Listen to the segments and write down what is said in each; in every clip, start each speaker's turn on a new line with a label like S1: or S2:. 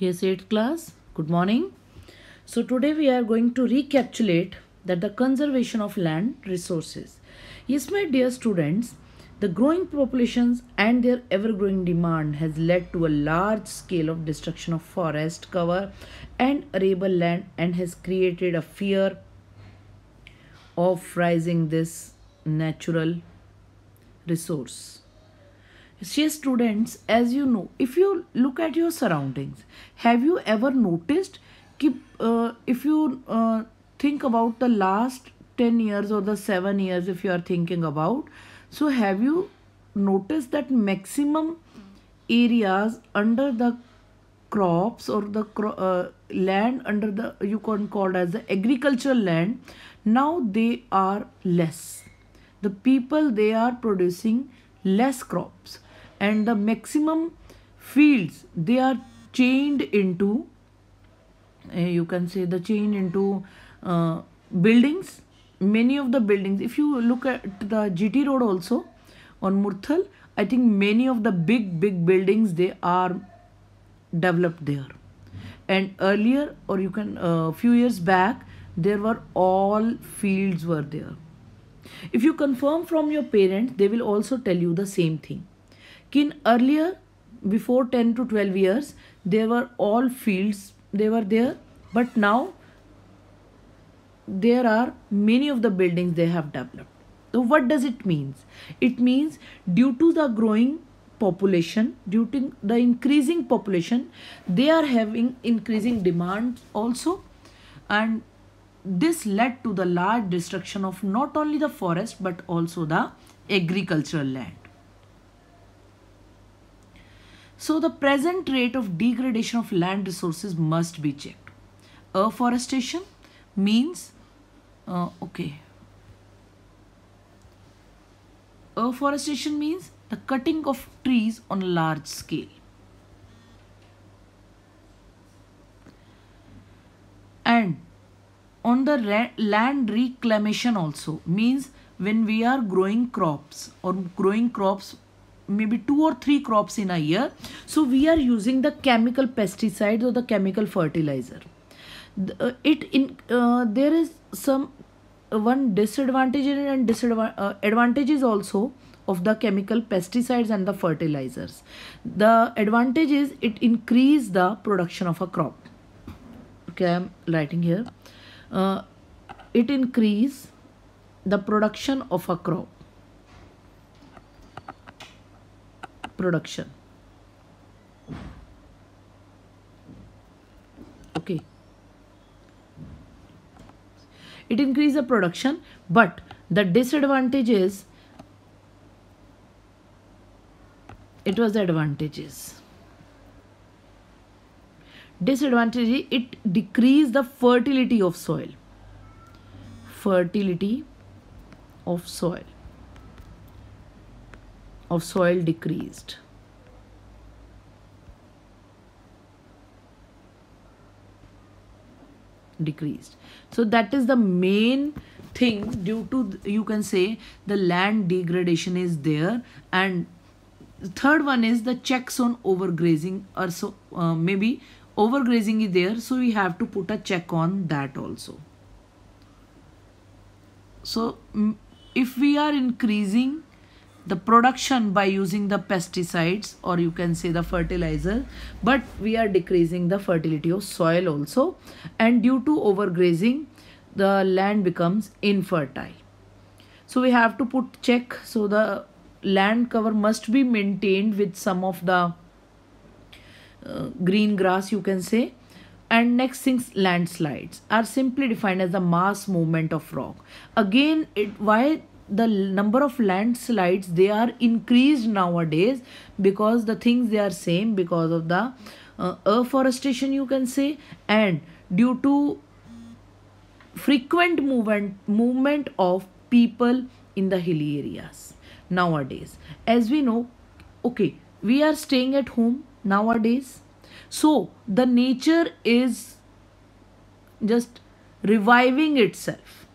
S1: Yes, 8th class. Good morning. So today we are going to recapitulate that the conservation of land resources. Yes, my dear students, the growing populations and their ever-growing demand has led to a large scale of destruction of forest cover and arable land and has created a fear of rising this natural resource. See, students, as you know, if you look at your surroundings, have you ever noticed uh, if you uh, think about the last 10 years or the 7 years if you are thinking about, so have you noticed that maximum areas under the crops or the cro uh, land under the, you can call as the agricultural land, now they are less. The people, they are producing less crops and the maximum fields they are chained into uh, you can say the chain into uh, buildings many of the buildings if you look at the GT road also on Murthal I think many of the big big buildings they are developed there and earlier or you can uh, few years back there were all fields were there if you confirm from your parents they will also tell you the same thing in earlier before 10 to 12 years there were all fields they were there but now there are many of the buildings they have developed so what does it means it means due to the growing population due to the increasing population they are having increasing demands also and this led to the large destruction of not only the forest but also the agricultural land so the present rate of degradation of land resources must be checked. Afforestation means, uh, okay. Afforestation means the cutting of trees on a large scale. And on the land reclamation also means when we are growing crops or growing crops maybe two or three crops in a year so we are using the chemical pesticides or the chemical fertilizer uh, it in uh, there is some uh, one disadvantage and disadvantage uh, also of the chemical pesticides and the fertilizers the advantage is it increase the production of a crop okay i'm writing here uh, it increase the production of a crop production okay it increases the production but the disadvantage is it was the advantages disadvantage it decreases the fertility of soil fertility of soil of soil decreased. decreased so that is the main thing due to you can say the land degradation is there and third one is the checks on overgrazing or so uh, maybe overgrazing is there so we have to put a check on that also so if we are increasing the production by using the pesticides or you can say the fertilizer but we are decreasing the fertility of soil also and due to overgrazing the land becomes infertile so we have to put check so the land cover must be maintained with some of the uh, green grass you can say and next things landslides are simply defined as the mass movement of rock again it why the number of landslides they are increased nowadays because the things they are same because of the uh, afforestation you can say and due to frequent movement movement of people in the hilly areas nowadays as we know okay we are staying at home nowadays so the nature is just reviving itself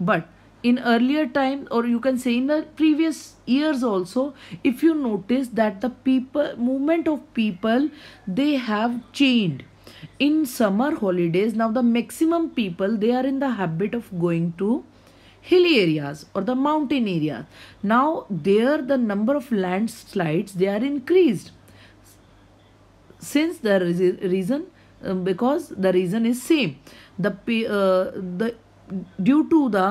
S1: but in earlier time or you can say in the previous years also if you notice that the people movement of people they have changed in summer holidays now the maximum people they are in the habit of going to hilly areas or the mountain areas now there the number of landslides they are increased since the reason um, because the reason is same the uh, the due to the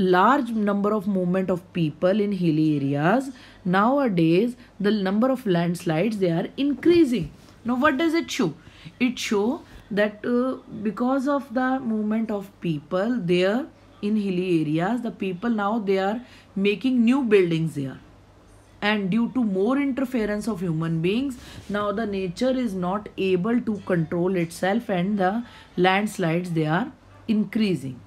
S1: large number of movement of people in hilly areas nowadays the number of landslides they are increasing now what does it show it show that uh, because of the movement of people there in hilly areas the people now they are making new buildings there and due to more interference of human beings now the nature is not able to control itself and the landslides they are increasing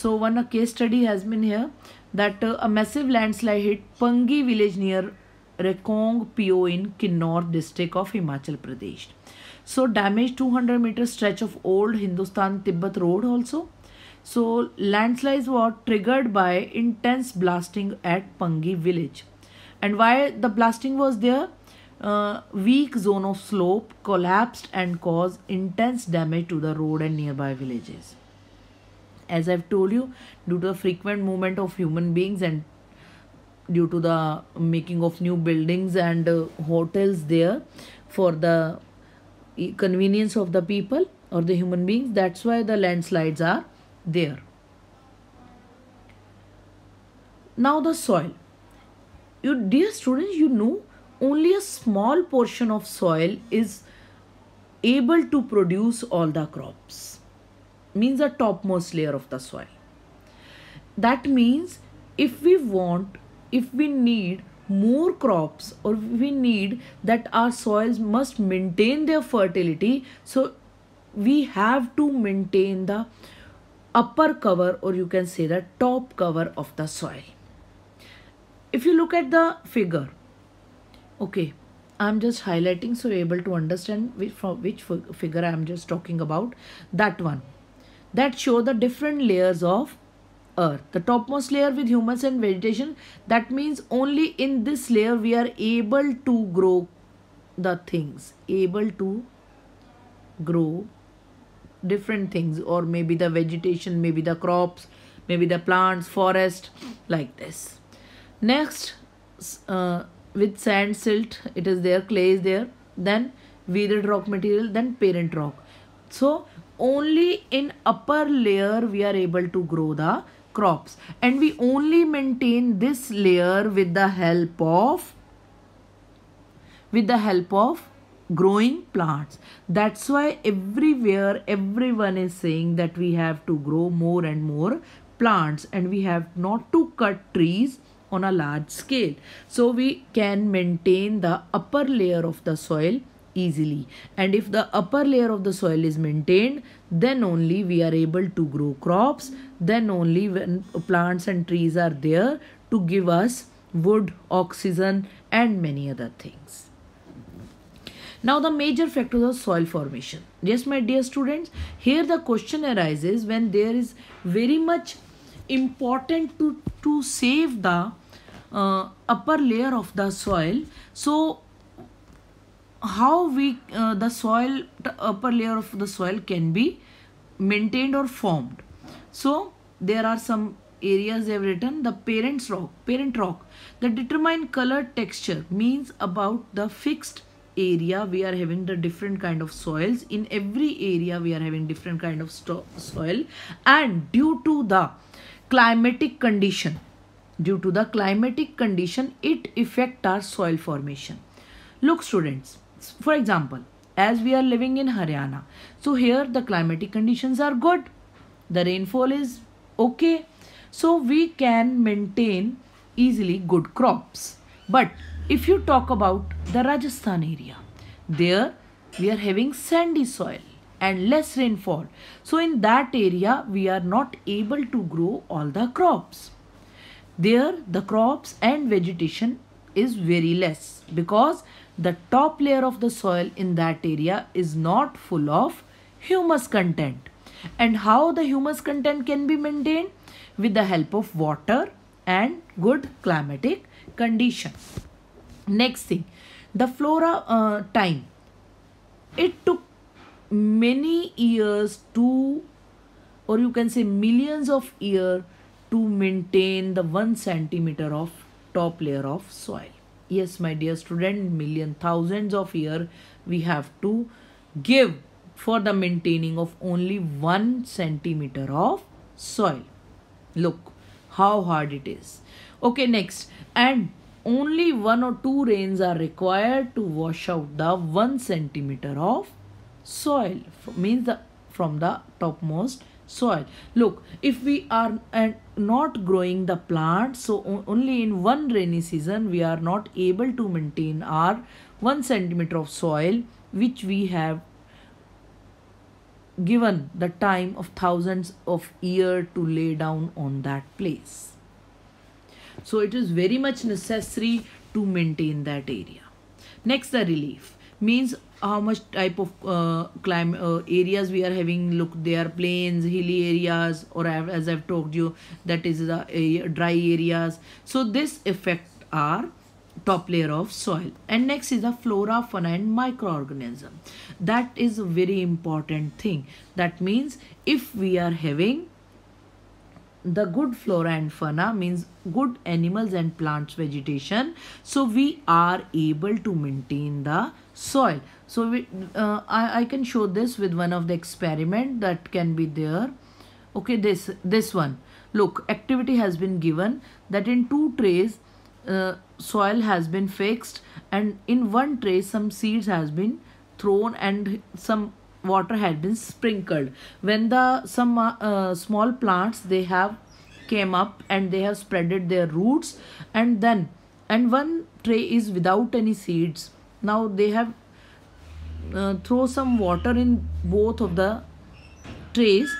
S1: so one case study has been here that uh, a massive landslide hit Pangi village near Rekong PO in Kinnor district of Himachal Pradesh. So damaged 200 meter stretch of old Hindustan Tibet road also. So landslides were triggered by intense blasting at Pangi village. And why the blasting was there? Uh, weak zone of slope collapsed and caused intense damage to the road and nearby villages as I've told you, due to the frequent movement of human beings and due to the making of new buildings and uh, hotels there for the convenience of the people or the human beings. That's why the landslides are there. Now the soil. You dear students, you know only a small portion of soil is able to produce all the crops means the topmost layer of the soil. That means if we want, if we need more crops or we need that our soils must maintain their fertility. So we have to maintain the upper cover or you can say the top cover of the soil. If you look at the figure, okay, I'm just highlighting so you're able to understand which, from which figure I'm just talking about, that one that show the different layers of earth the topmost layer with humans and vegetation that means only in this layer we are able to grow the things able to grow different things or maybe the vegetation maybe the crops maybe the plants forest like this next uh, with sand silt it is there clay is there then weathered rock material then parent rock so only in upper layer we are able to grow the crops and we only maintain this layer with the help of with the help of growing plants that's why everywhere everyone is saying that we have to grow more and more plants and we have not to cut trees on a large scale so we can maintain the upper layer of the soil easily and if the upper layer of the soil is maintained then only we are able to grow crops then only when plants and trees are there to give us wood oxygen and many other things now the major factors of soil formation yes my dear students here the question arises when there is very much important to to save the uh, upper layer of the soil so how we uh, the soil the upper layer of the soil can be maintained or formed so there are some areas they have written the parents rock parent rock the determined color texture means about the fixed area we are having the different kind of soils in every area we are having different kind of soil and due to the climatic condition due to the climatic condition it affect our soil formation look students for example as we are living in haryana so here the climatic conditions are good the rainfall is okay so we can maintain easily good crops but if you talk about the rajasthan area there we are having sandy soil and less rainfall so in that area we are not able to grow all the crops there the crops and vegetation is very less because the top layer of the soil in that area is not full of humus content. And how the humus content can be maintained? With the help of water and good climatic condition. Next thing, the flora uh, time. It took many years to or you can say millions of years to maintain the one centimeter of top layer of soil yes my dear student million thousands of year we have to give for the maintaining of only one centimeter of soil look how hard it is okay next and only one or two rains are required to wash out the one centimeter of soil means the from the topmost soil look if we are uh, not growing the plant so only in one rainy season we are not able to maintain our one centimeter of soil which we have given the time of thousands of year to lay down on that place so it is very much necessary to maintain that area next the relief means how much type of uh, climb uh, areas we are having look they are plains hilly areas or as i've talked you that is the uh, dry areas so this effect are top layer of soil and next is the flora fauna and microorganism that is a very important thing that means if we are having the good flora and fauna means good animals and plants vegetation so we are able to maintain the soil so we, uh, I, I can show this with one of the experiment that can be there okay this this one look activity has been given that in two trays uh, soil has been fixed and in one tray some seeds has been thrown and some water had been sprinkled when the some uh, uh small plants they have came up and they have spreaded their roots and then and one tray is without any seeds now they have uh, throw some water in both of the trays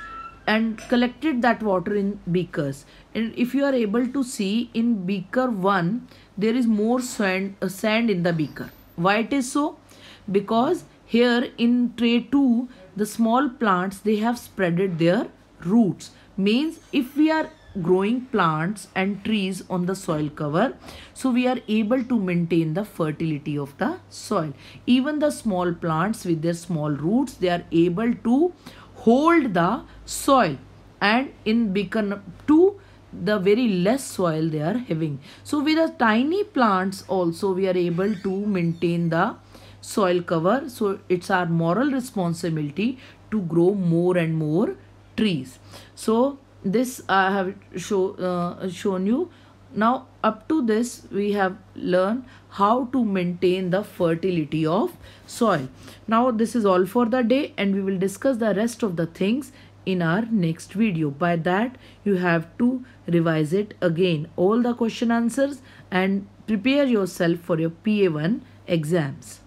S1: and collected that water in beakers and if you are able to see in beaker 1 there is more sand uh, sand in the beaker why it is so because here in tray 2 the small plants they have spreaded their roots means if we are growing plants and trees on the soil cover so we are able to maintain the fertility of the soil even the small plants with their small roots they are able to hold the soil and in become to the very less soil they are having so with the tiny plants also we are able to maintain the soil cover so it's our moral responsibility to grow more and more trees so this I have show, uh, shown you. Now up to this we have learned how to maintain the fertility of soil. Now this is all for the day and we will discuss the rest of the things in our next video. By that you have to revise it again all the question answers and prepare yourself for your PA1 exams.